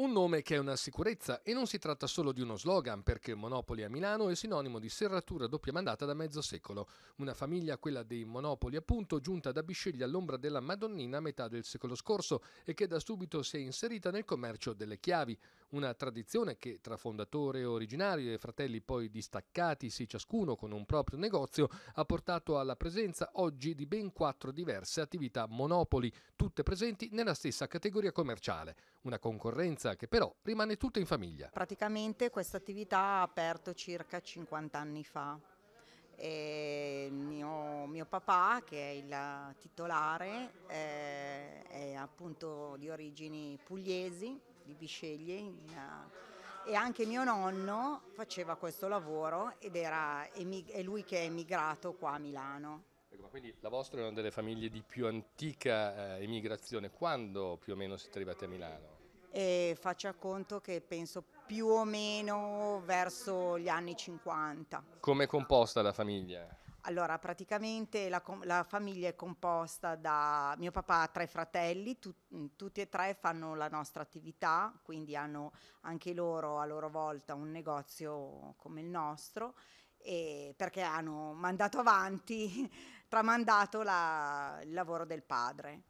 Un nome che è una sicurezza e non si tratta solo di uno slogan perché Monopoli a Milano è sinonimo di serratura doppia mandata da mezzo secolo, una famiglia, quella dei Monopoli appunto, giunta da Bisceglie all'ombra della Madonnina a metà del secolo scorso e che da subito si è inserita nel commercio delle chiavi, una tradizione che tra fondatore originario e fratelli poi distaccatisi ciascuno con un proprio negozio ha portato alla presenza oggi di ben quattro diverse attività Monopoli, tutte presenti nella stessa categoria commerciale, una concorrenza Suiza, che però rimane tutta in famiglia. Praticamente questa attività ha aperto circa 50 anni fa. Mio, mio, papà, che è il titolare, eh, è appunto di origini pugliesi, di Bisceglie, in, e anche mio nonno faceva questo lavoro ed era, è lui che è emigrato qua a Milano. Ecco, quindi la vostra è una delle famiglie di più antica eh, emigrazione, quando più o meno siete arrivati a Milano? e faccia conto che penso più o meno verso gli anni 50. Come è composta la famiglia? Allora, praticamente la, la, famiglia è composta da mio papà ha tre fratelli, tu, mm, tutti e tre fanno la nostra attività, quindi hanno anche loro a loro volta un negozio come il nostro, perché hanno mandato avanti, tramandato la, il lavoro del padre.